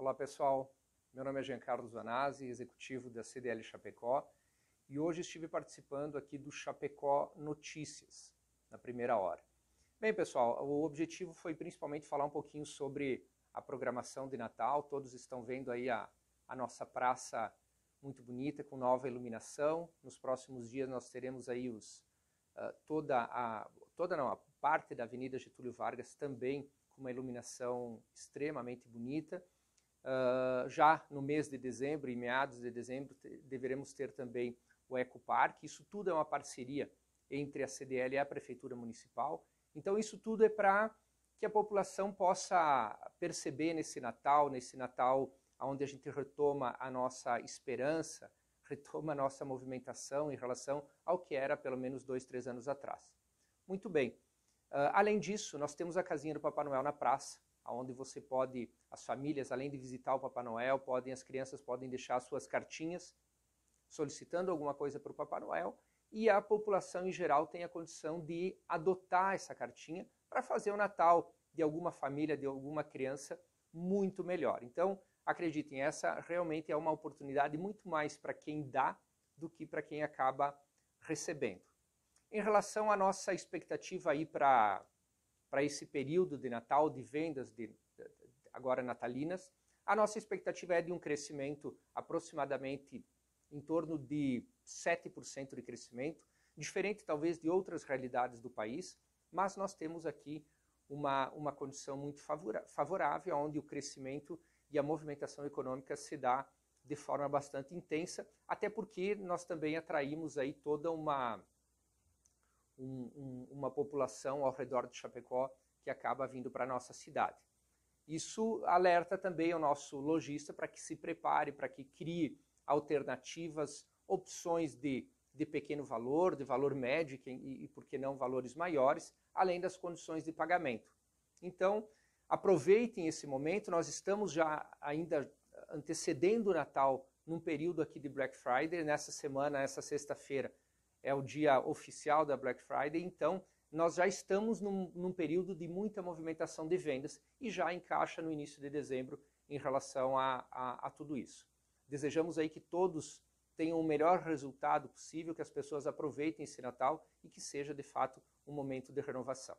Olá pessoal, meu nome é Jean Carlos Vanazzi, executivo da CDL Chapecó e hoje estive participando aqui do Chapecó Notícias, na primeira hora. Bem pessoal, o objetivo foi principalmente falar um pouquinho sobre a programação de Natal, todos estão vendo aí a, a nossa praça muito bonita, com nova iluminação. Nos próximos dias nós teremos aí os, uh, toda a toda não, a parte da Avenida Getúlio Vargas também com uma iluminação extremamente bonita. Uh, já no mês de dezembro, em meados de dezembro, te, deveremos ter também o Ecopark. Isso tudo é uma parceria entre a CDL e a Prefeitura Municipal. Então, isso tudo é para que a população possa perceber nesse Natal, nesse Natal onde a gente retoma a nossa esperança, retoma a nossa movimentação em relação ao que era pelo menos dois, três anos atrás. Muito bem. Uh, além disso, nós temos a casinha do Papai Noel na praça, onde você pode as famílias, além de visitar o Papai Noel, podem as crianças podem deixar suas cartinhas solicitando alguma coisa para o Papai Noel e a população em geral tem a condição de adotar essa cartinha para fazer o Natal de alguma família, de alguma criança muito melhor. Então, acreditem, essa realmente é uma oportunidade muito mais para quem dá do que para quem acaba recebendo. Em relação à nossa expectativa aí para para esse período de Natal de vendas de agora natalinas. A nossa expectativa é de um crescimento aproximadamente em torno de 7% de crescimento, diferente talvez de outras realidades do país, mas nós temos aqui uma, uma condição muito favorável, onde o crescimento e a movimentação econômica se dá de forma bastante intensa, até porque nós também atraímos aí toda uma, um, um, uma população ao redor de Chapecó que acaba vindo para a nossa cidade. Isso alerta também o nosso lojista para que se prepare, para que crie alternativas, opções de, de pequeno valor, de valor médio e, e, por que não, valores maiores, além das condições de pagamento. Então, aproveitem esse momento, nós estamos já ainda antecedendo o Natal num período aqui de Black Friday, nessa semana, essa sexta-feira, é o dia oficial da Black Friday, então nós já estamos num, num, período de muita movimentação de vendas e já encaixa no início de dezembro em relação a, a, a tudo isso. Desejamos aí que todos tenham o melhor resultado possível, que as pessoas aproveitem esse Natal e que seja de fato um momento de renovação.